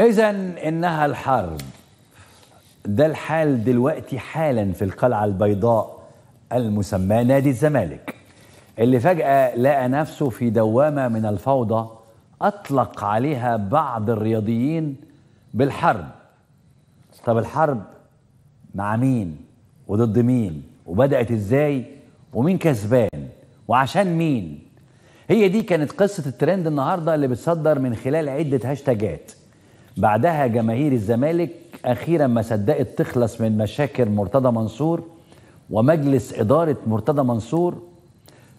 إذا إنها الحرب ده الحال دلوقتي حالا في القلعة البيضاء المسماة نادي الزمالك اللي فجأة لقى نفسه في دوامة من الفوضى أطلق عليها بعض الرياضيين بالحرب طب الحرب مع مين وضد مين وبدأت إزاي ومين كسبان وعشان مين هي دي كانت قصة الترند النهاردة اللي بتصدر من خلال عدة هاشتاجات بعدها جماهير الزمالك اخيرا ما صدقت تخلص من مشاكل مرتضى منصور ومجلس اداره مرتضى منصور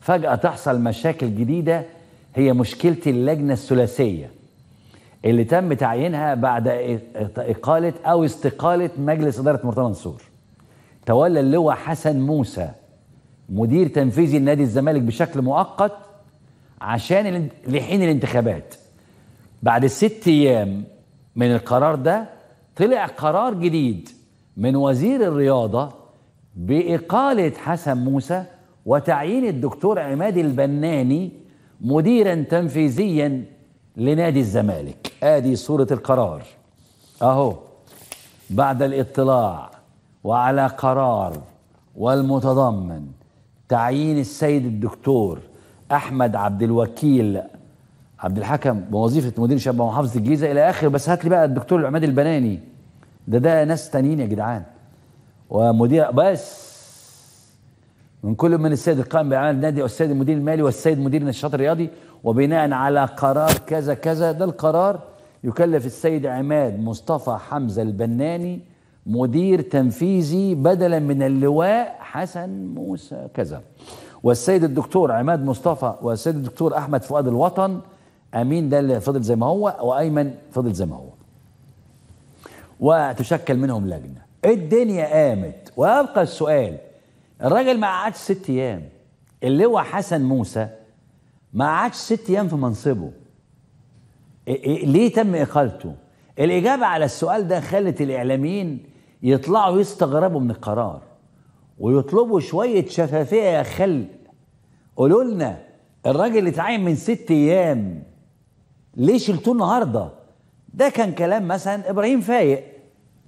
فجاه تحصل مشاكل جديده هي مشكله اللجنه الثلاثيه اللي تم تعيينها بعد اقاله او استقاله مجلس اداره مرتضى منصور تولى اللواء حسن موسى مدير تنفيذي لنادي الزمالك بشكل مؤقت عشان لحين الانتخابات بعد الست ايام من القرار ده طلع قرار جديد من وزير الرياضة بإقالة حسن موسى وتعيين الدكتور عماد البناني مديرا تنفيذيا لنادي الزمالك ادي صورة القرار اهو بعد الاطلاع وعلى قرار والمتضمن تعيين السيد الدكتور احمد عبد الوكيل عبد الحكم بوظيفه مدير شبه محافظه الجيزه الى اخر بس هات لي بقى الدكتور عماد البناني ده ده ناس تانيين يا جدعان ومدير بس من كل من السيد القائم باعمال النادي والسيد المدير المالي والسيد مدير النشاط الرياضي وبناء على قرار كذا كذا ده القرار يكلف السيد عماد مصطفى حمزه البناني مدير تنفيذي بدلا من اللواء حسن موسى كذا والسيد الدكتور عماد مصطفى والسيد الدكتور احمد فؤاد الوطن امين ده اللي فضل زي ما هو وايمن فضل زي ما هو وتشكل منهم لجنه الدنيا قامت ويبقى السؤال الراجل ما قعدش ست ايام اللي هو حسن موسى ما قعدش ست ايام في منصبه ليه تم اقالته الاجابه على السؤال ده خلت الاعلاميين يطلعوا يستغربوا من القرار ويطلبوا شويه شفافيه يا خل قولوا لنا الراجل اتعين من ست ايام ليه شلتوه النهارده ده كان كلام مثلا ابراهيم فايق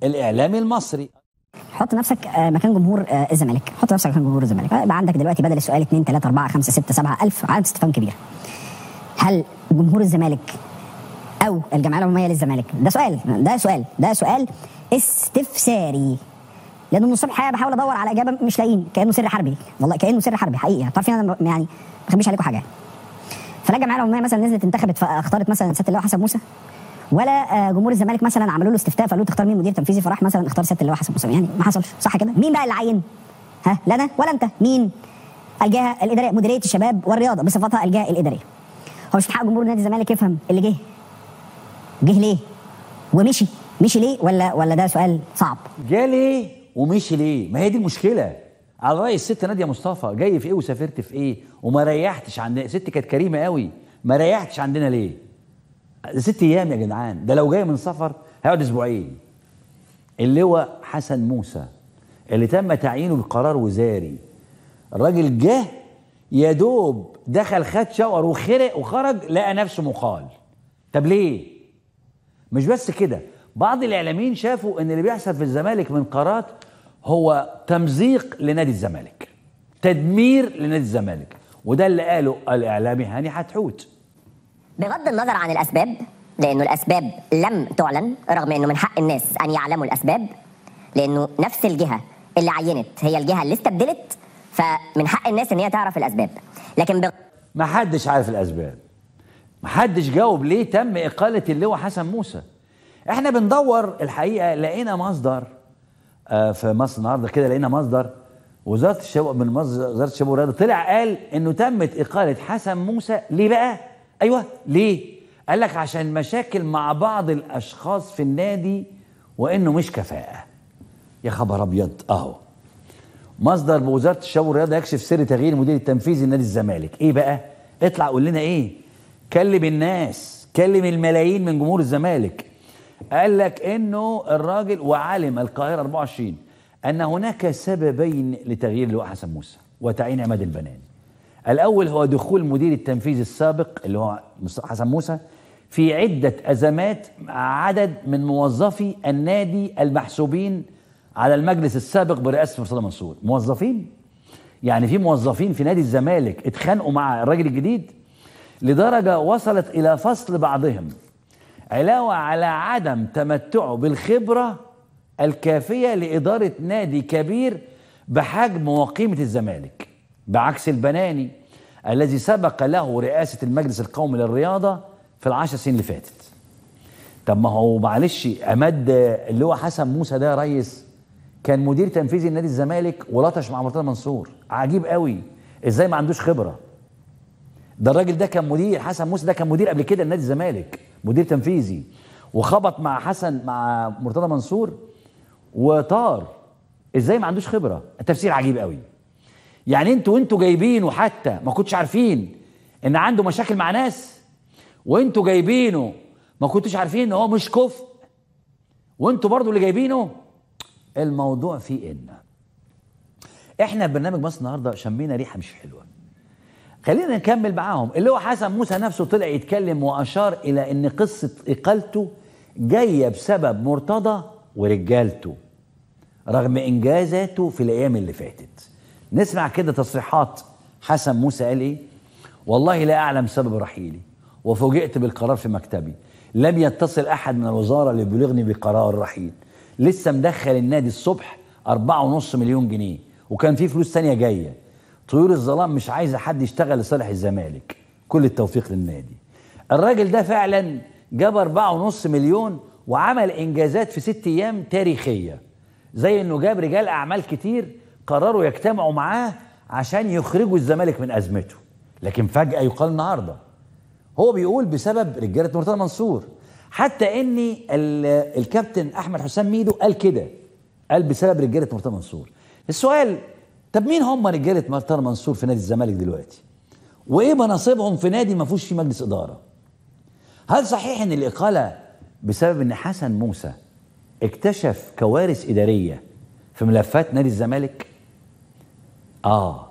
الاعلامي المصري حط نفسك آه، مكان جمهور آه، الزمالك حط نفسك مكان جمهور الزمالك آه، بقى عندك دلوقتي بدل السؤال 2 3 4 5 6 7 1000 عدد استفهام كبير هل جمهور الزمالك او الجمعيه العموميه للزمالك ده سؤال ده سؤال ده سؤال استفساري من الصبح حقيقة بحاول ادور على اجابه مش لاقيين كانه سر حربي والله كانه سر حربي حقيقي يعني تعرفين انا يعني ما اخبيش عليكم حاجه فلا الجمعيه العموميه مثلا نزلت انتخبت فاختارت مثلا سياده اللواء حسن موسى ولا آه، جمهور الزمالك مثلا عملوا له استفتاء فقالوا تختار مين مدير تنفيذي فراح مثلا اختار سياده اللواء حسن موسى يعني ما حصلش صح كده مين بقى اللي عين ها لا انا ولا انت مين الجهه الاداريه مديريه الشباب والرياضه بصفتها الجهه الاداريه هو مش حق جمهور نادي الزمالك يفهم اللي جه جه ليه ومشي مشي ليه ولا ولا ده سؤال صعب جه ليه ومشي ليه ما هي دي المشكله على راي الست ناديه مصطفى جاي في ايه وسافرت في ايه وما ريحتش عندنا ست كانت كريمه قوي ما ريحتش عندنا ليه ست ايام يا جدعان ده لو جاي من سفر هيقعد اسبوعين اللي هو حسن موسى اللي تم تعيينه بقرار وزاري الراجل جه يا دوب دخل خد شاور وخرق وخرج لقى نفسه مقال طب ليه مش بس كده بعض الاعلاميين شافوا ان اللي بيحصل في الزمالك من قرارات هو تمزيق لنادي الزمالك تدمير لنادي الزمالك وده اللي قاله الاعلامي هاني حتحوت بغض النظر عن الاسباب لانه الاسباب لم تعلن رغم انه من حق الناس ان يعلموا الاسباب لانه نفس الجهه اللي عينت هي الجهه اللي استبدلت فمن حق الناس ان هي تعرف الاسباب لكن بغ... ما حدش عارف الاسباب ما حدش جاوب ليه تم اقاله اللواء حسن موسى احنا بندور الحقيقه لقينا مصدر آه، في مصر النهارده كده لقينا مصدر وزاره الشباب من وزاره الشباب والرياضه طلع قال انه تمت اقاله حسن موسى ليه بقى؟ ايوه ليه؟ قال لك عشان مشاكل مع بعض الاشخاص في النادي وانه مش كفاءه. يا خبر ابيض اهو. مصدر بوزاره الشباب والرياضه يكشف سر تغيير المدير التنفيذي لنادي الزمالك، ايه بقى؟ اطلع قول لنا ايه؟ كلم الناس، كلم الملايين من جمهور الزمالك. قال لك انه الراجل وعالم القاهره 24 أن هناك سببين لتغيير اللواء حسن موسى وتعيين عماد البنان الأول هو دخول مدير التنفيذي السابق اللي هو حسن موسى في عدة أزمات مع عدد من موظفي النادي المحسوبين على المجلس السابق برئاسة مرسل منصور موظفين يعني في موظفين في نادي الزمالك اتخانقوا مع الراجل الجديد لدرجة وصلت إلى فصل بعضهم علاوة على عدم تمتعه بالخبرة الكافية لإدارة نادي كبير بحجم وقيمة الزمالك بعكس البناني الذي سبق له رئاسة المجلس القومي للرياضة في العشر سنين اللي فاتت طب ما هو معلش أمد اللي هو حسن موسى ده يا ريس كان مدير تنفيذي لنادي الزمالك ولطش مع مرتضى منصور عجيب قوي ازاي ما عندوش خبره ده الراجل ده كان مدير حسن موسى ده كان مدير قبل كده لنادي الزمالك مدير تنفيذي وخبط مع حسن مع مرتضى منصور وطار ازاي ما عندوش خبره تفسير عجيب قوي يعني انتوا وانتوا جايبينه حتى ما كنتش عارفين ان عنده مشاكل مع ناس وانتوا جايبينه ما كنتوش عارفين ان هو مش كفء وانتوا برضو اللي جايبينه الموضوع فيه ان احنا في برنامج مصر النهارده شمينا ريحه مش حلوه خلينا نكمل معاهم اللي هو حسن موسى نفسه طلع يتكلم واشار الى ان قصه اقالته جايه بسبب مرتضى ورجالته رغم إنجازاته في الأيام اللي فاتت نسمع كده تصريحات حسن موسى قال إيه والله لا أعلم سبب رحيلي وفوجئت بالقرار في مكتبي لم يتصل أحد من الوزارة ليبلغني بقرار الرحيل لسه مدخل النادي الصبح أربعة ونص مليون جنيه وكان في فلوس ثانيه جاية طيور الظلام مش عايزة حد يشتغل لصالح الزمالك كل التوفيق للنادي الراجل ده فعلا جاب أربعة ونص مليون وعمل إنجازات في ست أيام تاريخية زي انه جاب رجال اعمال كتير قرروا يجتمعوا معاه عشان يخرجوا الزمالك من ازمته لكن فجاه يقال النهارده هو بيقول بسبب رجاله مرتضى منصور حتى ان الكابتن احمد حسام ميدو قال كده قال بسبب رجاله مرتضى منصور السؤال طب مين هم رجاله مرتضى منصور في نادي الزمالك دلوقتي وايه مناصبهم في نادي ما فيهوش فيه مجلس اداره هل صحيح ان الاقاله بسبب ان حسن موسى اكتشف كوارث إدارية في ملفات نادي الزمالك آه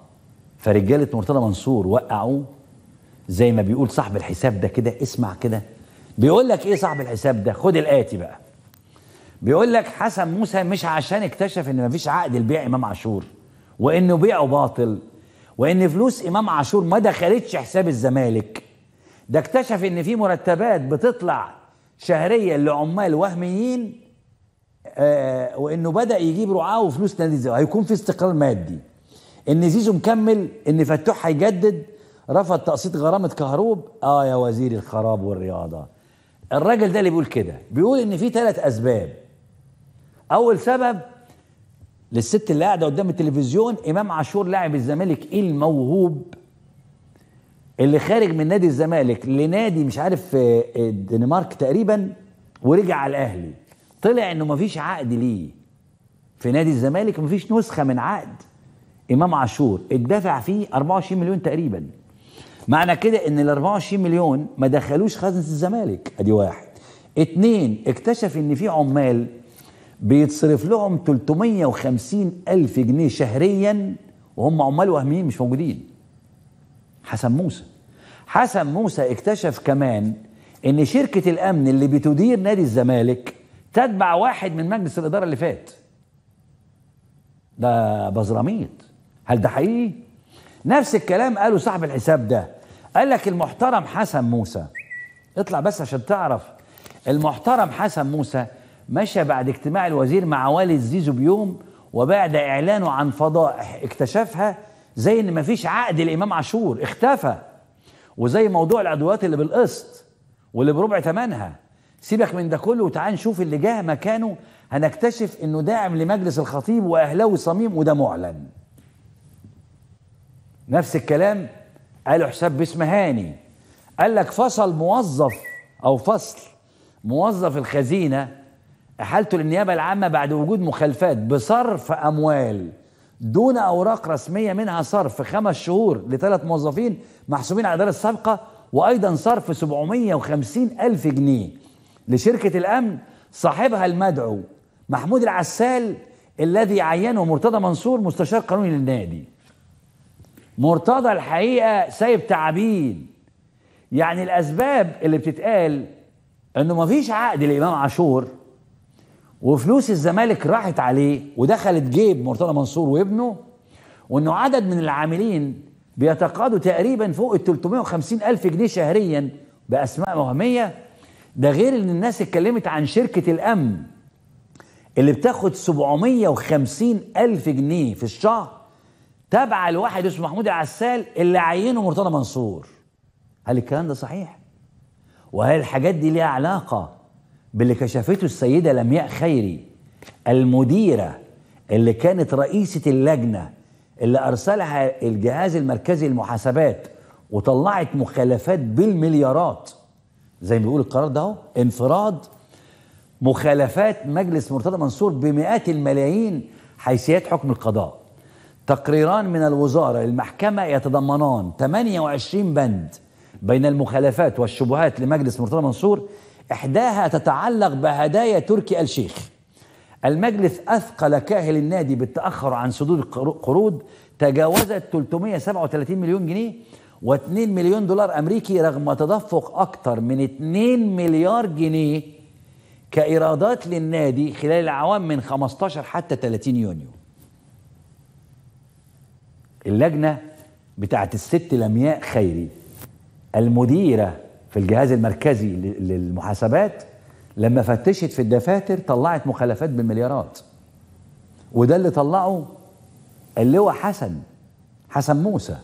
فرجالة مرتضى منصور وقعوه زي ما بيقول صاحب الحساب ده كده اسمع كده بيقول لك ايه صاحب الحساب ده خد الآتي بقى بيقول لك حسن موسى مش عشان اكتشف ان مفيش عقد لبيع امام عاشور وانه بيعه باطل وان فلوس امام عاشور ما دخلتش حساب الزمالك ده اكتشف ان في مرتبات بتطلع شهريا لعمال وهميين آه، وانه بدا يجيب رعاه وفلوس نادي الزمالك هيكون في استقرار مادي ان زيزو مكمل ان فتوح هيجدد رفض تقسيط غرامه كهروب اه يا وزير الخراب والرياضه الراجل ده اللي بيقول كده بيقول ان في ثلاث اسباب اول سبب للست اللي قاعده قدام التلفزيون امام عاشور لاعب الزمالك ايه الموهوب اللي خارج من نادي الزمالك لنادي مش عارف الدنمارك آه، آه، تقريبا ورجع على الاهلي طلع انه مفيش عقد ليه في نادي الزمالك مفيش نسخه من عقد امام عاشور اتدفع فيه 24 مليون تقريبا معنى كده ان ال 24 مليون ما دخلوش خزنه الزمالك ادي واحد اتنين اكتشف ان في عمال بيتصرف لهم 350 الف جنيه شهريا وهم عمال وهميين مش موجودين حسن موسى حسن موسى اكتشف كمان ان شركه الامن اللي بتدير نادي الزمالك تتبع واحد من مجلس الإدارة اللي فات ده بزراميط هل ده حقيقي؟ نفس الكلام قاله صاحب الحساب ده قال لك المحترم حسن موسى اطلع بس عشان تعرف المحترم حسن موسى مشى بعد اجتماع الوزير مع والد زيزو بيوم وبعد اعلانه عن فضائح اكتشفها زي ان مفيش عقد الامام عاشور اختفى وزي موضوع العدوات اللي بالقسط واللي بربع ثمنها سيبك من ده كله وتعال نشوف اللي جه مكانه هنكتشف انه داعم لمجلس الخطيب واهلاوي صميم وده معلن نفس الكلام قاله حساب باسم هاني قال لك فصل موظف او فصل موظف الخزينه احالته للنيابه العامه بعد وجود مخالفات بصرف اموال دون اوراق رسميه منها صرف خمس شهور لثلاث موظفين محسوبين على دار السابقه وايضا صرف 750 الف جنيه لشركة الأمن صاحبها المدعو محمود العسال الذي عينه مرتضى منصور مستشار قانوني للنادي مرتضى الحقيقة سايب تعابين يعني الأسباب اللي بتتقال إنه مفيش عقد لإمام عاشور وفلوس الزمالك راحت عليه ودخلت جيب مرتضى منصور وابنه وإنه عدد من العاملين بيتقاضوا تقريبا فوق ال 350 ألف جنيه شهريا بأسماء وهمية ده غير ان الناس اتكلمت عن شركة الامن اللي بتاخد 750 الف جنيه في الشهر تابعة لواحد اسمه محمود العسال اللي عينه مرتضى منصور هل الكلام ده صحيح؟ وهل الحاجات دي ليها علاقة باللي كشفته السيدة لمياء خيري المديرة اللي كانت رئيسة اللجنة اللي أرسلها الجهاز المركزي للمحاسبات وطلعت مخالفات بالمليارات زي ما بيقول القرار ده اهو انفراد مخالفات مجلس مرتضى منصور بمئات الملايين حيثيات حكم القضاء تقريران من الوزارة للمحكمة يتضمنان 28 بند بين المخالفات والشبهات لمجلس مرتضى منصور إحداها تتعلق بهدايا تركي الشيخ المجلس أثقل كاهل النادي بالتأخر عن سدود القروض تجاوزت 337 مليون جنيه و2 مليون دولار أمريكي رغم تدفق أكثر من 2 مليار جنيه كإيرادات للنادي خلال العوام من 15 حتى 30 يونيو اللجنة بتاعت الست لمياء خيري المديرة في الجهاز المركزي للمحاسبات لما فتشت في الدفاتر طلعت مخالفات بالمليارات وده اللي طلعه اللواء حسن حسن موسى